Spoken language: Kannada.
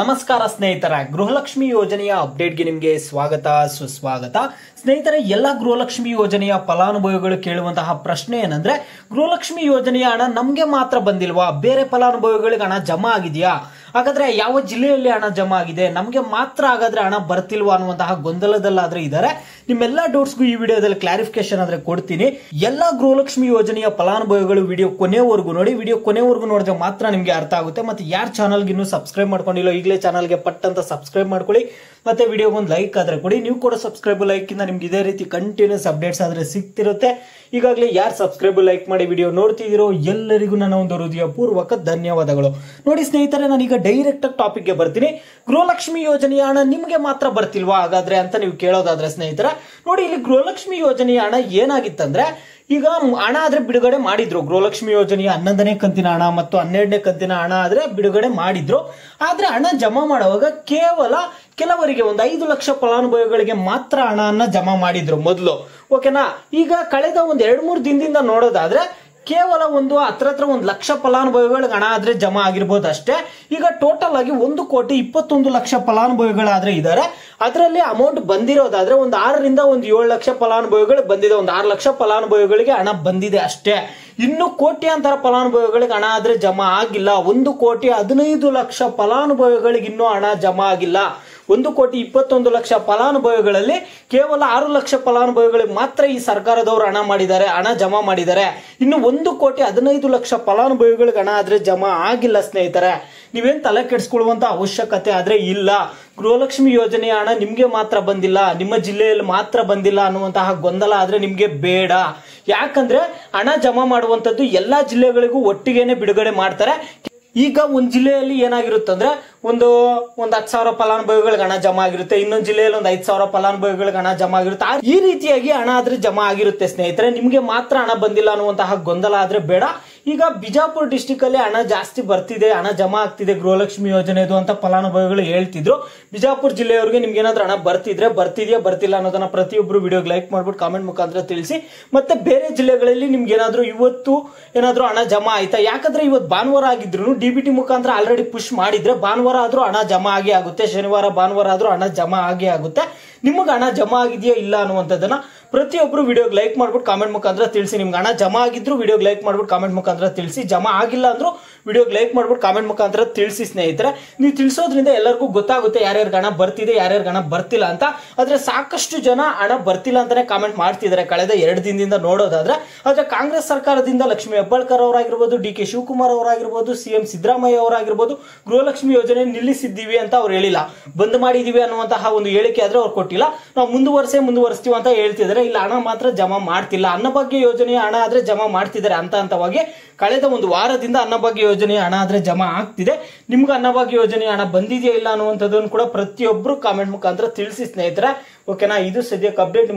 ನಮಸ್ಕಾರ ಸ್ನೇಹಿತರ ಗೃಹಲಕ್ಷ್ಮಿ ಯೋಜನೆಯ ಅಪ್ಡೇಟ್ಗೆ ನಿಮಗೆ ಸ್ವಾಗತ ಸುಸ್ವಾಗತ ಸ್ನೇಹಿತರೆ ಎಲ್ಲ ಗೃಹಲಕ್ಷ್ಮಿ ಯೋಜನೆಯ ಫಲಾನುಭವಿಗಳು ಕೇಳುವಂತಹ ಪ್ರಶ್ನೆ ಏನಂದ್ರೆ ಗೃಹಲಕ್ಷ್ಮಿ ಯೋಜನೆಯ ಹಣ ನಮಗೆ ಮಾತ್ರ ಬಂದಿಲ್ವಾ ಬೇರೆ ಫಲಾನುಭವಿಗಳಿಗೆ ಹಣ ಜಮಾ ಆಗಿದೆಯಾ ಹಾಗಾದ್ರೆ ಯಾವ ಜಿಲ್ಲೆಯಲ್ಲಿ ಹಣ ಜಮಾ ಆಗಿದೆ ನಮಗೆ ಮಾತ್ರ ಹಾಗಾದ್ರೆ ಹಣ ಬರ್ತಿಲ್ವಾ ಅನ್ನುವಂತಹ ಗೊಂದಲದಲ್ಲಾದ್ರೆ ಇದ್ದಾರೆ ನಿಮ್ಮೆಲ್ಲಾ ಡೌಟ್ಸ್ಗೂ ಈ ವಿಡಿಯೋದಲ್ಲಿ ಕ್ಲಾರಿಫಿಕೇಶನ್ ಆದ್ರೆ ಕೊಡ್ತೀನಿ ಎಲ್ಲಾ ಗೃಹಲಕ್ಷ್ಮಿ ಯೋಜನೆಯ ಫಲಾನುಭವಿಗಳು ವಿಡಿಯೋ ಕೊನೆವರೆಗೂ ನೋಡಿ ವಿಡಿಯೋ ಕೊನೆವರೆಗೂ ನೋಡಿದ್ರೆ ಮಾತ್ರ ನಿಮಗೆ ಅರ್ಥ ಆಗುತ್ತೆ ಮತ್ತೆ ಯಾರ ಚಾನಲ್ಗೆ ಇನ್ನೂ ಸಬ್ಸ್ಕ್ರೈಬ್ ಮಾಡ್ಕೊಂಡಿಲ್ಲ ಈಗಲೇ ಚಾನಲ್ಗೆ ಪಟ್ ಅಂತ ಸಬ್ಸ್ಕ್ರೈಬ್ ಮಾಡ್ಕೊಳ್ಳಿ ಮತ್ತೆ ಒಂದು ಲೈಕ್ ಆದ್ರೆ ಕೊಡಿ ನೀವು ಕೂಡ ಸಬ್ಸ್ಕ್ರೈಬ್ ಲೈಕ್ ಇಂದ ನಿಮ್ಗೆ ಇದೇ ರೀತಿ ಕಂಟಿನ್ಯೂಸ್ ಅಪ್ಡೇಟ್ಸ್ ಆದ್ರೆ ಸಿಗ್ತಿರುತ್ತೆ ಈಗಾಗಲೇ ಯಾರು ಸಬ್ಸ್ಕ್ರೈಬ್ ಲೈಕ್ ಮಾಡಿ ವಿಡಿಯೋ ನೋಡ್ತಿದ್ದೀರೋ ಎಲ್ಲರಿಗೂ ನನ್ನ ಒಂದು ಹೃದಯ ಪೂರ್ವಕ ಧನ್ಯವಾದಗಳು ನೋಡಿ ಸ್ನೇಹಿತರೆ ನಾನೀಗ ಡೈರೆಕ್ಟ್ ಆಗಿ ಗೆ ಬರ್ತೀನಿ ಗೃಹಲಕ್ಷ್ಮಿ ಯೋಜನೆಯ ಹಣ ನಿಮಗೆ ಮಾತ್ರ ಬರ್ತಿಲ್ವಾ ಹಾಗಾದ್ರೆ ಅಂತ ನೀವು ಕೇಳೋದಾದ್ರೆ ಸ್ನೇಹಿತರ ನೋಡಿ ಇಲ್ಲಿ ಗೃಹಲಕ್ಷ್ಮಿ ಯೋಜನೆಯ ಹಣ ಏನಾಗಿತ್ತಂದ್ರೆ ಈಗ ಹಣ ಆದ್ರೆ ಬಿಡುಗಡೆ ಮಾಡಿದ್ರು ಗೃಹಲಕ್ಷ್ಮಿ ಯೋಜನೆಯ ಹನ್ನೊಂದನೇ ಕಂತಿನ ಹಣ ಮತ್ತು ಹನ್ನೆರಡನೇ ಕಂತಿನ ಹಣ ಆದ್ರೆ ಬಿಡುಗಡೆ ಮಾಡಿದ್ರು ಆದ್ರೆ ಹಣ ಜಮಾ ಮಾಡುವಾಗ ಕೇವಲ ಕೆಲವರಿಗೆ ಒಂದು ಐದು ಲಕ್ಷ ಫಲಾನುಭವಿಗಳಿಗೆ ಮಾತ್ರ ಹಣನ ಜಮಾ ಮಾಡಿದ್ರು ಮೊದಲು ಓಕೆನಾ ಈಗ ಕಳೆದ ಒಂದ್ ಎರಡ್ ಮೂರು ದಿನದಿಂದ ನೋಡೋದಾದ್ರೆ ಕೇವಲ ಒಂದು ಹತ್ರ ಹತ್ರ ಒಂದು ಲಕ್ಷ ಫಲಾನುಭವಿಗಳಿಗೆ ಹಣ ಆದ್ರೆ ಜಮಾ ಆಗಿರ್ಬೋದು ಅಷ್ಟೇ ಈಗ ಟೋಟಲ್ ಆಗಿ ಒಂದು ಕೋಟಿ ಇಪ್ಪತ್ತೊಂದು ಲಕ್ಷ ಫಲಾನುಭವಿಗಳಾದ್ರೆ ಇದ್ದಾರೆ ಅದರಲ್ಲಿ ಅಮೌಂಟ್ ಬಂದಿರೋದಾದ್ರೆ ಒಂದು ಆರರಿಂದ ಒಂದು ಏಳು ಲಕ್ಷ ಫಲಾನುಭವಿಗಳು ಬಂದಿದೆ ಒಂದು ಆರು ಲಕ್ಷ ಫಲಾನುಭವಿಗಳಿಗೆ ಹಣ ಬಂದಿದೆ ಅಷ್ಟೇ ಇನ್ನು ಕೋಟ್ಯಾಂತರ ಫಲಾನುಭವಿಗಳಿಗೆ ಹಣ ಆದ್ರೆ ಜಮಾ ಆಗಿಲ್ಲ ಒಂದು ಕೋಟಿ ಹದಿನೈದು ಲಕ್ಷ ಫಲಾನುಭವಿಗಳಿಗೆ ಇನ್ನೂ ಹಣ ಜಮಾ ಆಗಿಲ್ಲ ಒಂದು ಕೋಟಿ ಇಪ್ಪತ್ತೊಂದು ಲಕ್ಷ ಫಲಾನುಭವಿಗಳಲ್ಲಿ ಕೇವಲ ಆರು ಲಕ್ಷ ಫಲಾನುಭವಿಗಳಿಗೆ ಮಾತ್ರ ಈ ಸರ್ಕಾರದವರು ಹಣ ಮಾಡಿದ್ದಾರೆ ಹಣ ಜಮಾ ಮಾಡಿದ್ದಾರೆ ಇನ್ನು ಒಂದು ಕೋಟಿ ಹದಿನೈದು ಲಕ್ಷ ಫಲಾನುಭವಿಗಳಿಗೆ ಹಣ ಆದರೆ ಜಮಾ ಆಗಿಲ್ಲ ಸ್ನೇಹಿತರೆ ನೀವೇನು ತಲೆ ಕೆಡಿಸ್ಕೊಳ್ಳುವಂತ ಅವಶ್ಯಕತೆ ಆದರೆ ಇಲ್ಲ ಗೃಹಲಕ್ಷ್ಮಿ ಯೋಜನೆಯ ಹಣ ನಿಮಗೆ ಮಾತ್ರ ಬಂದಿಲ್ಲ ನಿಮ್ಮ ಜಿಲ್ಲೆಯಲ್ಲಿ ಮಾತ್ರ ಬಂದಿಲ್ಲ ಅನ್ನುವಂತಹ ಗೊಂದಲ ಆದರೆ ನಿಮಗೆ ಬೇಡ ಯಾಕಂದ್ರೆ ಹಣ ಜಮಾ ಮಾಡುವಂಥದ್ದು ಎಲ್ಲ ಜಿಲ್ಲೆಗಳಿಗೂ ಒಟ್ಟಿಗೆನೆ ಬಿಡುಗಡೆ ಮಾಡ್ತಾರೆ ಈಗ ಒಂದು ಜಿಲ್ಲೆಯಲ್ಲಿ ಏನಾಗಿರುತ್ತೆ ಅಂದ್ರೆ ಒಂದು ಒಂದು ಹತ್ತು ಸಾವಿರ ಫಲಾನುಭವಿಗಳಿಗೆ ಹಣ ಜಮಾ ಆಗಿರುತ್ತೆ ಇನ್ನೊಂದು ಜಿಲ್ಲೆಯಲ್ಲಿ ಒಂದು ಐದ್ ಸಾವಿರ ಫಲಾನುಭವಿಗಳಿಗೆ ಹಣ ಜಮಾ ಆಗಿರುತ್ತೆ ಈ ರೀತಿಯಾಗಿ ಹಣ ಆದ್ರೆ ಜಮಾ ಆಗಿರುತ್ತೆ ಸ್ನೇಹಿತರೆ ನಿಮಗೆ ಮಾತ್ರ ಹಣ ಬಂದಿಲ್ಲ ಅನ್ನುವಂತಹ ಗೊಂದಲ ಆದ್ರೆ ಬೇಡ ಈಗ ಬಿಜಾಪುರ್ ಡಿಸ್ಟಿಕ್ ಅಲ್ಲಿ ಹಣ ಜಾಸ್ತಿ ಬರ್ತಿದೆ ಹಣ ಜಮಾ ಆಗ್ತಿದೆ ಗೃಹಲಕ್ಷ್ಮಿ ಯೋಜನೆದು ಅಂತ ಫಲಾನುಭವಿಗಳು ಹೇಳ್ತಿದ್ರು ಬಿಜಾಪುರ್ ಜಿಲ್ಲೆಯವರಿಗೆ ನಿಮ್ಗೆ ಏನಾದ್ರು ಹಣ ಬರ್ತಿದ್ರೆ ಬರ್ತಿದೆಯಾ ಬರ್ತಿಲ್ಲ ಅನ್ನೋದನ್ನ ಪ್ರತಿಯೊಬ್ಬರು ವಿಡಿಯೋಗೆ ಲೈಕ್ ಮಾಡ್ಬಿಟ್ಟು ಕಾಮೆಂಟ್ ಮುಖಾಂತರ ತಿಳಿಸಿ ಮತ್ತೆ ಬೇರೆ ಜಿಲ್ಲೆಗಳಲ್ಲಿ ನಿಮ್ಗೆ ಏನಾದ್ರು ಇವತ್ತು ಏನಾದ್ರು ಹಣ ಜಮಾ ಆಯ್ತಾ ಯಾಕಂದ್ರೆ ಇವತ್ತು ಭಾನುವಾರ ಆಗಿದ್ರು ಡಿ ಬಿ ಟಿ ಮುಖಾಂತರ ಆಲ್ರೆಡಿ ಪುಷ್ ಮಾಡಿದ್ರೆ ಭಾನುವಾರ ಆದ್ರೂ ಹಣ ಜಮಾ ಆಗಿ ಆಗುತ್ತೆ ಶನಿವಾರ ಭಾನುವಾರ ಆದ್ರೂ ಹಣ ಜಮಾ ಆಗಿ ಆಗುತ್ತೆ ನಿಮಗೆ ಹಣ ಜಮಾ ಆಗಿದೆಯಾ ಇಲ್ಲ ಅನ್ನುವಂಥದ್ದನ್ನ ಪ್ರತಿಯೊಬ್ಬರು ವಿಡಿಯೋಗೆ ಲೈಕ್ ಮಾಡ್ಬಿಟ್ಟು ಕಾಮೆಂಟ್ ಮುಖಾಂತರ ತಿಳಿಸಿ ನಿಮ್ಗೆ ಹಣ ಜಮಾ ಆಗಿದ್ರು ವಿಡಿಯೋಗೆ ಲೈಕ್ ಮಾಡ್ಬಿಟ್ಟು ಕಾಮೆಂಟ್ ಮುಖಾಂತರ ತಿಳಿಸಿ ಜಮಾ ಆಗಿಲ್ಲ ಅಂದ್ರೂ ವಿಡಿಯೋಗೆ ಲೈಕ್ ಮಾಡ್ಬಿಟ್ಟು ಕಾಮೆಂಟ್ ಮುಖಾಂತರ ತಿಳಿಸಿ ಸ್ನೇಹಿತರೆ ನೀವು ತಿಳಿಸೋದ್ರಿಂದ ಎಲ್ಲರಿಗೂ ಗೊತ್ತಾಗುತ್ತೆ ಯಾರ್ಯಾರು ಹಣ ಬರ್ತಿದೆ ಯಾರ್ಯಾರು ಹಣ ಬರ್ತಿಲ್ಲ ಅಂತ ಆದರೆ ಸಾಕಷ್ಟು ಜನ ಹಣ ಬರ್ತಿಲ್ಲ ಅಂತಾನೆ ಕಾಮೆಂಟ್ ಮಾಡ್ತಿದ್ದಾರೆ ಕಳೆದ ಎರಡು ದಿನದಿಂದ ನೋಡೋದಾದ್ರೆ ಆದರೆ ಕಾಂಗ್ರೆಸ್ ಸರ್ಕಾರದಿಂದ ಲಕ್ಷ್ಮಿ ಹೆಬ್ಬಾಳ್ಕರ್ ಅವರಾಗಿರ್ಬೋದು ಡಿ ಕೆ ಶಿವಕುಮಾರ್ ಅವರಾಗಿರ್ಬೋದು ಸಿ ಎಂ ಸಿದ್ದರಾಮಯ್ಯ ಅವರಾಗಿರ್ಬೋದು ಗೃಹಲಕ್ಷ್ಮಿ ಯೋಜನೆ ನಿಲ್ಲಿಸಿದ್ದೀವಿ ಅಂತ ಅವ್ರು ಹೇಳಿಲ್ಲ ಬಂದ್ ಮಾಡಿದೀವಿ ಅನ್ನುವಂತಹ ಒಂದು ಹೇಳಿಕೆ ಆದ್ರೆ ಅವ್ರು ಕೊಟ್ಟಿಲ್ಲ ನಾವು ಮುಂದುವರೆಸೇ ಮುಂದುವರಿಸ್ತೀವಿ ಅಂತ ಹೇಳ್ತಿದ್ದಾರೆ ಇಲ್ಲ ಇಲ್ಲ ಹಣ ಮಾತ್ರ ಜಮಾ ಮಾಡ್ತಿಲ್ಲ ಅನ್ನಭಾಗ್ಯ ಯೋಜನೆ ಹಣ ಆದ್ರೆ ಜಮಾ ಮಾಡ್ತಿದ್ದಾರೆ ಅಂತ ಹಂತವಾಗಿ ಕಳೆದ ಒಂದು ವಾರದಿಂದ ಅನ್ನಭಾಗ್ಯ ಯೋಜನೆ ಹಣ ಆದ್ರೆ ಜಮಾ ಆಗ್ತಿದೆ ನಿಮ್ಗೆ ಅನ್ನಭಾಗ್ಯ ಯೋಜನೆ ಹಣ ಬಂದಿದೆಯಾ ಇಲ್ಲ ಅನ್ನುವಂಥದ್ದನ್ನು ಕೂಡ ಪ್ರತಿಯೊಬ್ಬರು ಕಾಮೆಂಟ್ ಮುಖಾಂತರ ತಿಳಿಸಿ ಸ್ನೇಹಿತರೆ ಓಕೆನಾ ಇದು ಸದ್ಯಕ್ಕೆ ಅಪ್ಡೇಟ್